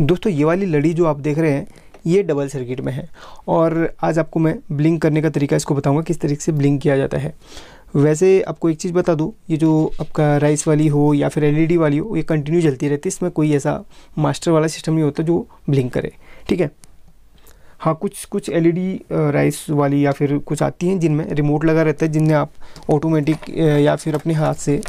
दोस्तों ये वाली लड़ी जो आप देख रहे हैं ये डबल सर्किट में है और आज आपको मैं ब्लिंक करने का तरीका इसको बताऊंगा किस तरीके से ब्लिंक किया जाता है वैसे आपको एक चीज़ बता दूँ ये जो आपका राइस वाली हो या फिर एलईडी e वाली हो ये कंटिन्यू जलती रहती है इसमें कोई ऐसा मास्टर वाला सिस्टम नहीं होता जो ब्लिंक करे ठीक है हाँ कुछ कुछ एल राइस e वाली या फिर कुछ आती हैं जिनमें रिमोट लगा रहता है जिनमें आप ऑटोमेटिक या फिर अपने हाथ से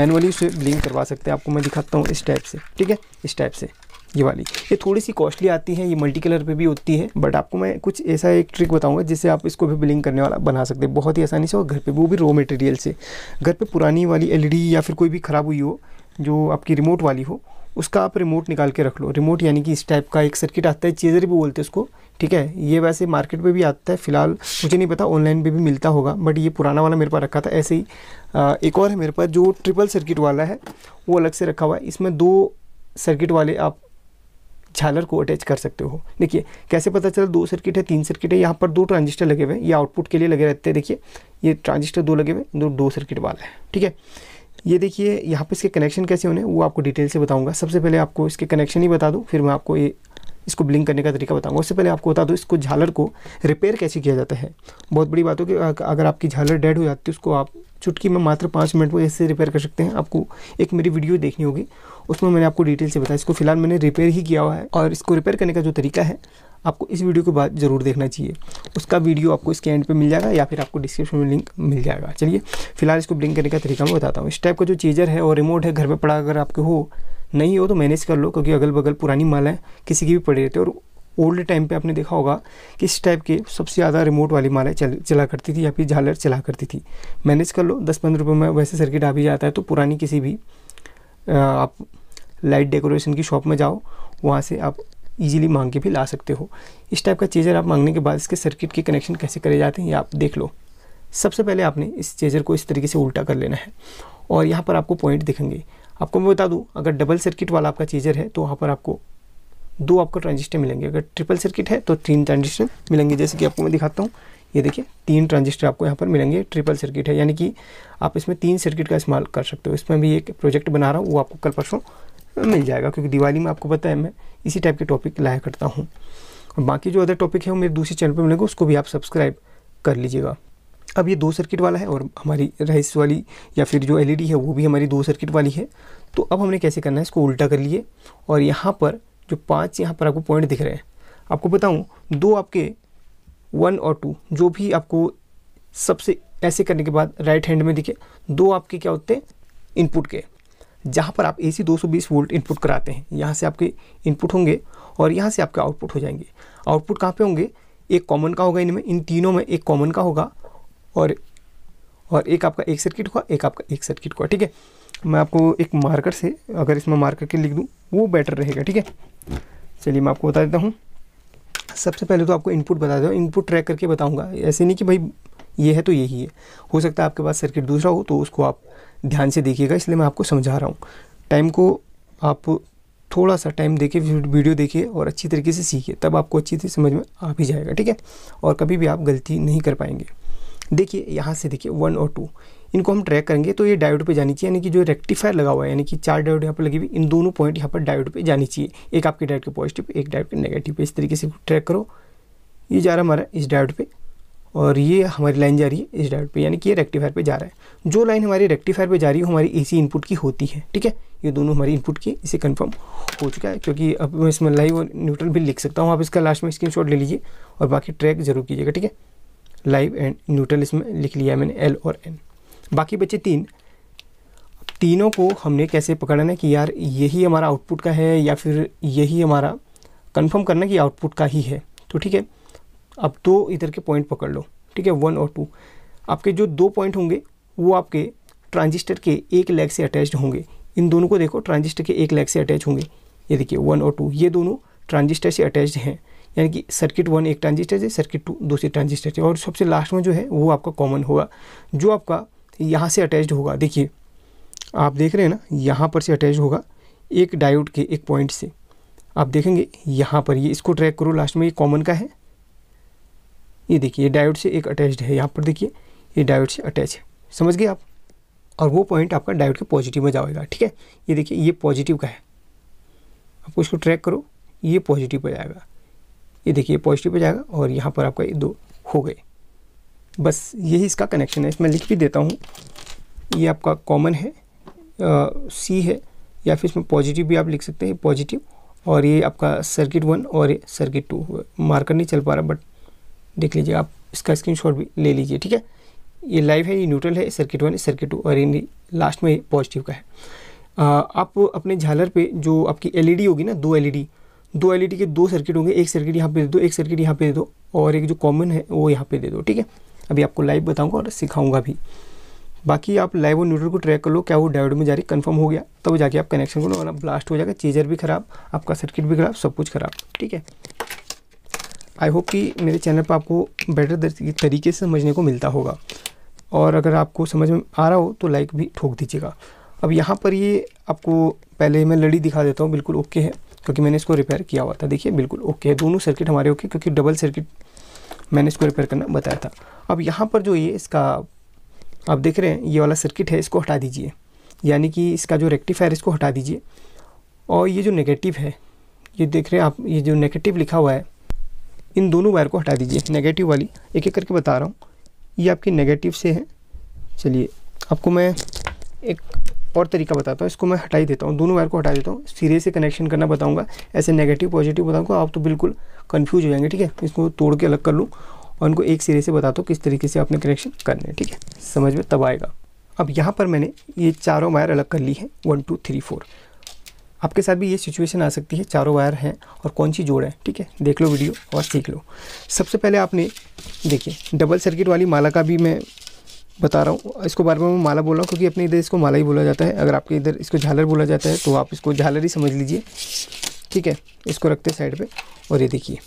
मैनुअली उसे ब्लिंक करवा सकते हैं आपको मैं दिखाता हूँ इस टाइप से ठीक है इस टाइप से ये वाली ये थोड़ी सी कॉस्टली आती है ये मल्टी कलर पे भी होती है बट आपको मैं कुछ ऐसा एक ट्रिक बताऊंगा जिससे आप इसको भी बिलिंग करने वाला बना सकते हैं बहुत ही आसानी से और घर पे वो भी रॉ मटेरियल से घर पे पुरानी वाली एलईडी e या फिर कोई भी ख़राब हुई हो जो आपकी रिमोट वाली हो उसका आप रिमोट निकाल के रख लो रिमोट यानी कि इस टाइप का एक सर्किट आता है चेजर भी बोलते हैं उसको ठीक है ये वैसे मार्केट पर भी आता है फिलहाल मुझे नहीं पता ऑनलाइन पर भी मिलता होगा बट ये पुराना वाला मेरे पास रखा था ऐसे ही एक और है मेरे पास जो ट्रिपल सर्किट वाला है वो अलग से रखा हुआ है इसमें दो सर्किट वाले आप झालर को अटैच कर सकते हो देखिए कैसे पता चला दो सर्किट है तीन सर्किट है यहाँ पर दो ट्रांजिस्टर लगे हुए हैं ये आउटपुट के लिए लगे रहते हैं देखिए ये ट्रांजिस्टर दो लगे हुए दो दो सर्किट वाला है ठीक है ये देखिए यहाँ पर इसके कनेक्शन कैसे होने वो आपको डिटेल से बताऊँगा सबसे पहले आपको इसके कनेक्शन ही बता दूँ फिर मैं आपको ये इसको ब्लिंक करने का तरीका बताऊंगा उससे पहले आपको बता दूँ इसको झालर को रिपेयर कैसे किया जाता है बहुत बड़ी बात हो कि अगर आपकी झालर डेड हो जाती है उसको आप चुटकी में मात्र पाँच मिनट में इससे रिपेयर कर सकते हैं आपको एक मेरी वीडियो देखनी होगी उसमें मैंने आपको डिटेल से बताया इसको फिलहाल मैंने रिपेयर ही किया हुआ है और इसको रिपेयर करने का जो तरीका है आपको इस वीडियो के बाद ज़रूर देखना चाहिए उसका वीडियो आपको इसके एंड पे मिल जाएगा या फिर आपको डिस्क्रिप्शन में लिंक मिल जाएगा चलिए फिलहाल इसको ब्लिंक करने का तरीका मैं बताता हूँ इस टाइप का जो चीज़र है और रिमोट है घर पर पड़ा अगर आपके हो नहीं हो तो मैनेज कर लो क्योंकि अगल बगल पुरानी माल है किसी की भी पड़ी रहती है और ओल्ड टाइम पे आपने देखा होगा कि इस टाइप के सबसे ज़्यादा रिमोट वाली मालाएँ चल चला करती थी या फिर झालर चला करती थी मैनेज कर लो दस पंद्रह रुपये में वैसे सर्किट आ भी जाता है तो पुरानी किसी भी आप लाइट डेकोरेशन की शॉप में जाओ वहाँ से आप ईजिली मांग के भी ला सकते हो इस टाइप का चेजर आप मांगने के बाद इसके सर्किट के कनेक्शन कैसे करे जाते हैं ये आप देख लो सबसे पहले आपने इस चेजर को इस तरीके से उल्टा कर लेना है और यहाँ पर आपको पॉइंट दिखेंगे आपको मैं बता दूँ अगर डबल सर्किट वाला आपका चेजर है तो वहाँ पर आपको दो आपको ट्रांजिस्टर मिलेंगे अगर ट्रिपल सर्किट है तो तीन ट्रांजिस्टर मिलेंगे जैसे कि आपको मैं दिखाता हूँ ये देखिए तीन ट्रांजिस्टर आपको यहाँ पर मिलेंगे ट्रिपल सर्किट है यानी कि आप इसमें तीन सर्किट का इस्तेमाल कर सकते हो इसमें भी एक प्रोजेक्ट बना रहा हूँ वो आपको कल परसों मिल जाएगा क्योंकि दिवाली में आपको पता है मैं इसी टाइप के टॉपिक लाया करता हूँ और बाकी जो अदर टॉपिक है वो मेरे दूसरे चैनल पर मिलेंगे उसको भी आप सब्सक्राइब कर लीजिएगा अब ये दो सर्किट वाला है और हमारी राइस वाली या फिर जो एलईडी e है वो भी हमारी दो सर्किट वाली है तो अब हमने कैसे करना है इसको उल्टा कर लिए और यहाँ पर जो पाँच यहाँ पर आपको पॉइंट दिख रहे हैं आपको बताऊँ दो आपके वन और टू जो भी आपको सबसे ऐसे करने के बाद राइट हैंड में दिखे दो आपके क्या होते हैं इनपुट के जहाँ पर आप ए सी वोल्ट इनपुट कराते हैं यहाँ से आपके इनपुट होंगे और यहाँ से आपके आउटपुट हो जाएंगे आउटपुट कहाँ पे होंगे एक कॉमन का होगा इनमें इन तीनों में एक कॉमन का होगा और और एक आपका एक सर्किट हुआ एक आपका एक सर्किट हुआ ठीक है मैं आपको एक मार्कर से अगर इसमें मार्कर के लिख दूँ वो बेटर रहेगा ठीक है चलिए मैं आपको बता देता हूँ सबसे पहले तो आपको इनपुट बता दो इनपुट ट्रैक करके बताऊँगा ऐसे नहीं कि भाई ये है तो यही है हो सकता है आपके पास सर्किट दूसरा हो तो उसको आप ध्यान से देखिएगा इसलिए मैं आपको समझा रहा हूँ टाइम को आप थोड़ा सा टाइम देखिए वीडियो देखिए और अच्छी तरीके से सीखिए तब आपको अच्छी तरह समझ में आ भी जाएगा ठीक है और कभी भी आप गलती नहीं कर पाएंगे देखिए यहाँ से देखिए वन और टू इनको हम ट्रैक करेंगे तो ये डायोड पे जानी चाहिए यानी कि जो रेक्टिफायर लगा हुआ है यानी कि चार डायोड यहाँ पर लगी हुई इन दोनों पॉइंट यहाँ पर डायोड पे जानी चाहिए एक आपके डायोड के पॉजिटिव एक डायोड के नेगेटिव पे इस तरीके से ट्रैक करो ये जा रहा हमारा इस डायोड पे और ये हमारी लाइन जा रही है इस डायोड पे यानी कि ये रेक्टिफायर पे जा रहा है जो लाइन हमारी रेक्टिफायर पे जा रही है हमारी एसी इनपुट की होती है ठीक है ये दोनों हमारी इनपुट की इसे कंफर्म हो चुका है क्योंकि अब मैं इसमें लाइव और न्यूट्रल भी लिख सकता हूँ आप इसका लास्ट में शॉट ले लीजिए और बाकी ट्रैक जरूर कीजिएगा ठीक है लाइव एंड न्यूट्रल इसमें लिख लिया मैंने एल और एन बाकी बचे तीन तीनों को हमने कैसे पकड़ना है कि यार यही हमारा आउटपुट का है या फिर यही हमारा कंफर्म करना कि आउटपुट का ही है तो ठीक है अब दो तो इधर के पॉइंट पकड़ लो ठीक है वन और टू आपके जो दो पॉइंट होंगे वो आपके ट्रांजिस्टर के एक लेग से अटैच्ड होंगे इन दोनों को देखो ट्रांजिस्टर के एक लेग से अटैच होंगे ये देखिए वन और टू ये दोनों ट्रांजिस्टर से अटैच्ड हैं यानी कि सर्किट वन एक ट्रांजिस्टर से सर्किट टू दूसरे ट्रांजिस्टर से और सबसे लास्ट में जो है वो आपका कॉमन होगा जो आपका यहाँ से अटैच होगा देखिए आप देख रहे हैं ना यहाँ पर से अटैच होगा एक डायोड के एक पॉइंट से आप देखेंगे यहाँ पर ये यह, इसको ट्रैक करो लास्ट में ये कॉमन का है ये देखिए ये डायोड से एक अटैच्ड है यहाँ पर देखिए ये डायोड से अटैच है समझ गए आप और वो पॉइंट आपका डायोड के पॉजिटिव में जाएगा ठीक है ये देखिए ये पॉजिटिव का है आप उसको ट्रैक करो ये पॉजिटिव पर जाएगा ये देखिए पॉजिटिव पर जाएगा और यहाँ पर आपका ये दो हो गए बस यही इसका कनेक्शन है इसमें लिख भी देता हूँ ये आपका कॉमन है सी है या फिर इसमें पॉजिटिव भी आप लिख सकते हैं पॉजिटिव और ये आपका सर्किट वन और ये सर्किट टू मार्कर नहीं चल पा रहा बट देख लीजिए आप इसका स्क्रीनशॉट भी ले लीजिए ठीक है ये लाइव है ये न्यूट्रल है सर्किट वन सर्किट टू और ये लास्ट में पॉजिटिव का है आ, आप अपने झालर पे जो आपकी एलईडी e होगी ना दो एलईडी e दो एलईडी e के दो सर्किट होंगे एक सर्किट यहाँ पे दे दो एक सर्किट यहाँ पे दे दो और एक जो कॉमन है वो यहाँ पे दे दो ठीक है अभी आपको लाइव बताऊँगा और सिखाऊंगा भी बाकी आप लाइव और न्यूट्रल को ट्रैक कर लो क्या वो डायोड में जा रही कन्फर्म हो गया तब जाके आप कनेक्शन करो वरना ब्लास्ट हो जाएगा चीजर भी खराब आपका सर्किट भी खराब सब कुछ खराब ठीक है आई होप कि मेरे चैनल पर आपको बेटर तरीके से समझने को मिलता होगा और अगर आपको समझ में आ रहा हो तो लाइक भी ठोक दीजिएगा अब यहाँ पर ये आपको पहले मैं लड़ी दिखा देता हूँ बिल्कुल ओके है क्योंकि मैंने इसको रिपेयर किया हुआ था देखिए बिल्कुल ओके है दोनों सर्किट हमारे ओके क्योंकि डबल सर्किट मैंने इसको रिपेयर करना बताया था अब यहाँ पर जो ये इसका आप देख रहे हैं ये वाला सर्किट है इसको हटा दीजिए यानी कि इसका जो रेक्टिफायर इसको हटा दीजिए और ये जो नेगेटिव है ये देख रहे हैं आप ये जो नेगेटिव लिखा हुआ है इन दोनों वायर को हटा दीजिए नेगेटिव वाली एक एक करके बता रहा हूँ ये आपकी नेगेटिव से है चलिए आपको मैं एक और तरीका बताता हूँ इसको मैं हटा ही देता हूँ दोनों वायर को हटा देता हूँ सीरे से कनेक्शन करना बताऊँगा ऐसे नेगेटिव पॉजिटिव बताऊँगा आप तो बिल्कुल कन्फ्यूज हो जाएंगे ठीक है तो इसको तोड़ के अलग कर लूँ और इनको एक सिरे से बताता हूँ किस तरीके से आपने कनेक्शन करने हैं ठीक है समझ में तब आएगा अब यहाँ पर मैंने ये चारों वायर अलग कर ली है वन टू थ्री फोर आपके साथ भी ये सिचुएशन आ सकती है चारों वायर हैं और कौन सी जोड़ है ठीक है देख लो वीडियो और सीख लो सबसे पहले आपने देखिए डबल सर्किट वाली माला का भी मैं बता रहा हूँ इसको बार बार मैं माला बोल रहा हूँ क्योंकि अपने इधर इसको माला ही बोला जाता है अगर आपके इधर इसको झालर बोला जाता है तो आप इसको झालर ही समझ लीजिए ठीक है इसको रखते साइड पे और ये देखिए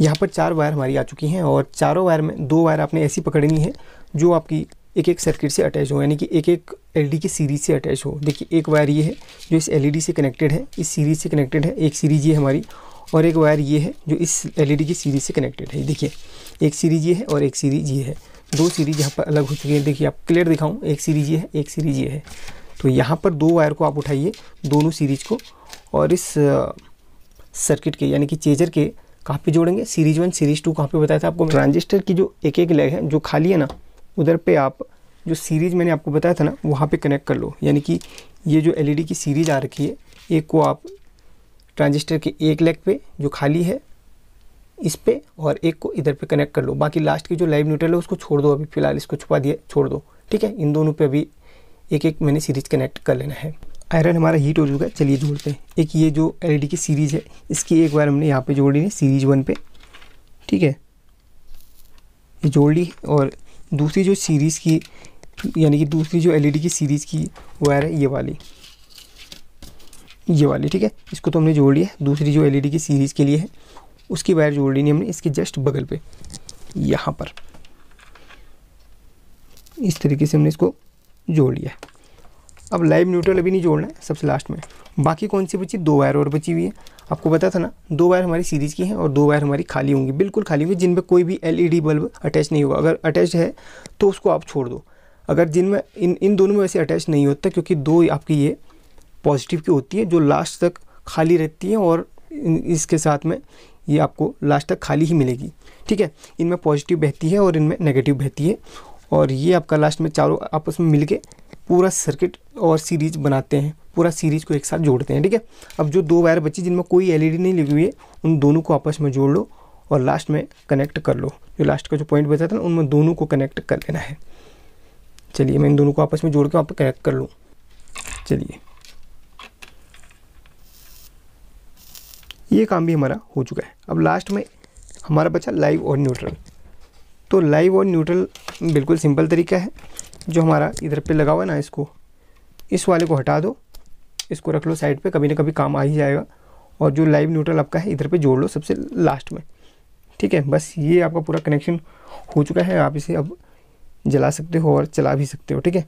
यहाँ पर चार वायर हमारी आ चुकी हैं और चारों वायर में दो वायर आपने ऐसी पकड़नी है जो आपकी एक एक सर्किट से अटैच हो यानी कि एक एक एलईडी की सीरीज से अटैच हो देखिए एक वायर ये है जो इस एलईडी से कनेक्टेड है इस सीरीज से कनेक्टेड है एक सीरीज ये हमारी और एक वायर ये है जो इस एलईडी की सीरीज से कनेक्टेड है देखिए एक सीरीज ये है और एक सीरीज ये है दो सीरीज यहाँ पर अलग हो चुकी है देखिए आप क्लियर दिखाऊँ एक सीरीज ये है एक सीरीज ये है तो यहाँ पर दो वायर को आप उठाइए दोनों सीरीज को और इस सर्किट के यानी कि चेजर के कहाँ पे जोड़ेंगे सीरीज वन सीरीज टू कहाँ पे बताया था आपको ट्रांजिस्टर की जो एक एक लेग है जो खाली है ना उधर पे आप जो सीरीज मैंने आपको बताया था ना वहाँ पे कनेक्ट कर लो यानी कि ये जो एलईडी e की सीरीज आ रखी है एक को आप ट्रांजिस्टर के एक लेग पे जो खाली है इस पर और एक को इधर पर कनेक्ट कर लो बाकी लास्ट की जो लाइव न्यूट्रल है उसको छोड़ दो अभी फिलहाल इसको छुपा दिया छोड़ दो ठीक है इन दोनों पर अभी एक एक मैंने सीरीज कनेक्ट कर लेना है आयरन हमारा हीट हो चुका है चलिए जोड़ते हैं एक ये जो एल e की सीरीज़ है इसकी एक बार हमने यहाँ पे जोड़ ली है सीरीज वन पे ठीक है ये जोड़ ली और दूसरी जो सीरीज़ की यानी कि दूसरी जो एलईडी e की सीरीज़ की वायर है ये वाली ये वाली ठीक है इसको तो हमने जोड़ लिया दूसरी जो एलईडी e की सीरीज़ के लिए है उसकी वायर जोड़ ली हमने इसके जस्ट बगल पे यहाँ पर इस तरीके से हमने इसको जोड़ लिया है अब लाइव न्यूट्रल अभी नहीं जोड़ना है सबसे लास्ट में बाकी कौन सी बची दो वायर और बची हुई है आपको बता था ना दो वायर हमारी सीरीज की हैं और दो वायर हमारी खाली होंगी बिल्कुल खाली होंगी जिनमें कोई भी एलईडी बल्ब अटैच नहीं होगा अगर अटैच है तो उसको आप छोड़ दो अगर जिनमें इन इन दोनों में वैसे अटैच नहीं होता क्योंकि दो आपकी ये पॉजिटिव की होती है जो लास्ट तक खाली रहती है और इसके साथ में ये आपको लास्ट तक खाली ही मिलेगी ठीक है इनमें पॉजिटिव बहती है और इनमें नेगेटिव बहती है और ये आपका लास्ट में चारों आपस में मिलके पूरा सर्किट और सीरीज बनाते हैं पूरा सीरीज को एक साथ जोड़ते हैं ठीक है अब जो दो वायर बची जिनमें कोई एलईडी नहीं लगी हुई है उन दोनों को आपस में जोड़ लो और लास्ट में कनेक्ट कर लो जो लास्ट का जो पॉइंट बचा था ना उनमें दोनों को कनेक्ट कर लेना है चलिए मैं इन दोनों को आपस में जोड़ के पर कनेक्ट कर लूँ चलिए ये काम भी हमारा हो चुका है अब लास्ट में हमारा बचा लाइव और न्यूट्रल तो लाइव और न्यूट्रल बिल्कुल सिंपल तरीका है जो हमारा इधर पे लगा हुआ है ना इसको इस वाले को हटा दो इसको रख लो साइड पे कभी ना कभी काम आ ही जाएगा और जो लाइव न्यूट्रल आपका है इधर पे जोड़ लो सबसे लास्ट में ठीक है बस ये आपका पूरा कनेक्शन हो चुका है आप इसे अब जला सकते हो और चला भी सकते हो ठीक है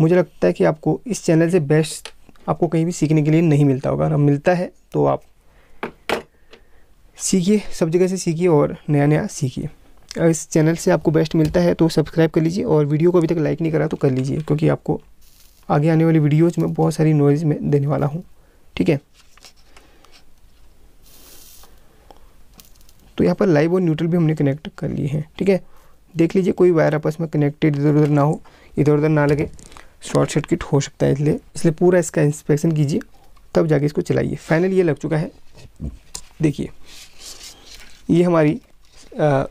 मुझे लगता है कि आपको इस चैनल से बेस्ट आपको कहीं भी सीखने के लिए नहीं मिलता होगा अगर मिलता है तो आप सीखिए सब जगह से सीखिए और नया नया सीखिए इस चैनल से आपको बेस्ट मिलता है तो सब्सक्राइब कर लीजिए और वीडियो को अभी तक लाइक नहीं करा तो कर लीजिए क्योंकि आपको आगे आने वाली वीडियोज़ में बहुत सारी नॉलेज में देने वाला हूँ ठीक है तो यहाँ पर लाइव और न्यूट्रल भी हमने कनेक्ट कर लिए हैं ठीक है देख लीजिए कोई वायर आपस में कनेक्टेड इधर उधर ना हो इधर उधर ना लगे शॉर्ट सर्किट हो सकता है इसलिए इसलिए पूरा इसका इंस्पेक्शन कीजिए तब जाके इसको चलाइए फाइनल ये लग चुका है देखिए ये हमारी आ,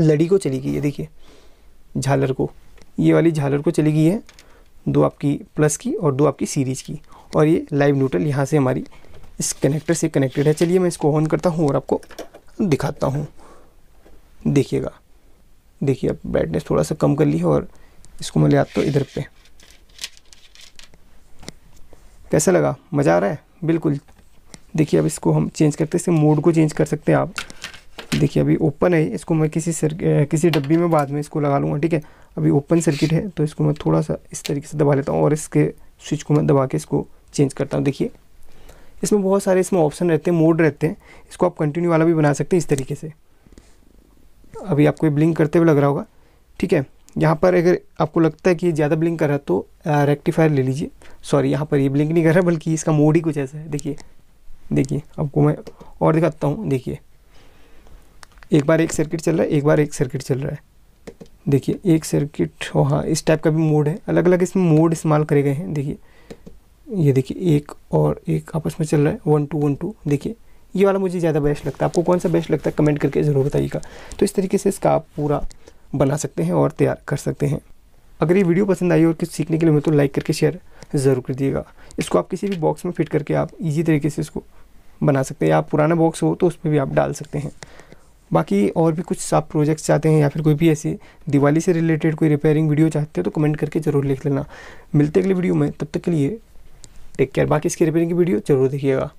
लड़ी को चली गई है देखिए झालर को ये वाली झालर को चली गई है दो आपकी प्लस की और दो आपकी सीरीज की और ये लाइव न्यूट्रल यहाँ से हमारी इस कनेक्टर से कनेक्टेड है चलिए मैं इसको ऑन करता हूँ और आपको दिखाता हूँ देखिएगा देखिए आप ब्राइटनेस थोड़ा सा कम कर ली है और इसको मैं ले आता हूँ इधर पे कैसा लगा मज़ा आ रहा है बिल्कुल देखिए अब इसको हम चेंज करते हैं इससे मोड को चेंज कर सकते हैं आप देखिए अभी ओपन है इसको मैं किसी सर किसी डब्बी में बाद में इसको लगा लूँगा ठीक है अभी ओपन सर्किट है तो इसको मैं थोड़ा सा इस तरीके से दबा लेता हूँ और इसके स्विच को मैं दबा के इसको चेंज करता हूँ देखिए इसमें बहुत सारे इसमें ऑप्शन रहते हैं मोड रहते हैं इसको आप कंटिन्यू वाला भी बना सकते हैं इस तरीके से अभी आपको ये ब्लिंक करते हुए लग रहा होगा ठीक है यहाँ पर अगर आपको लगता है कि ज़्यादा ब्लिंक कर रहा है तो रेक्टिफायर ले लीजिए सॉरी यहाँ पर ये ब्लिंक नहीं कर रहा बल्कि इसका मोड ही कुछ ऐसा है देखिए देखिए आपको मैं और दिखाता हूँ देखिए एक बार एक सर्किट चल रहा है एक बार एक सर्किट चल रहा है देखिए एक सर्किट हो हाँ इस टाइप का भी मोड है अलग अलग इसमें मोड इस्तेमाल करे गए हैं देखिए ये देखिए एक और एक आपस में चल रहा है वन टू वन टू देखिए ये वाला मुझे ज़्यादा बेस्ट लगता है आपको कौन सा बेस्ट लगता है कमेंट करके ज़रूर बताइएगा तो इस तरीके से इसका आप पूरा बना सकते हैं और तैयार कर सकते हैं अगर ये वीडियो पसंद आई और कुछ सीखने के लिए मैं तो लाइक करके शेयर ज़रूर कर दिएगा इसको आप किसी भी बॉक्स में फिट करके आप इजी तरीके से इसको बना सकते हैं आप पुराना बॉक्स हो तो उसमें भी आप डाल सकते हैं बाकी और भी कुछ आप प्रोजेक्ट्स चाहते हैं या फिर कोई भी ऐसी दिवाली से रिलेटेड कोई रिपेयरिंग वीडियो चाहते हैं तो कमेंट करके ज़रूर लिख लेना मिलते अगले वीडियो में तब तक के लिए टेक केयर बाकी इसकी रिपेयरिंग की वीडियो ज़रूर देखिएगा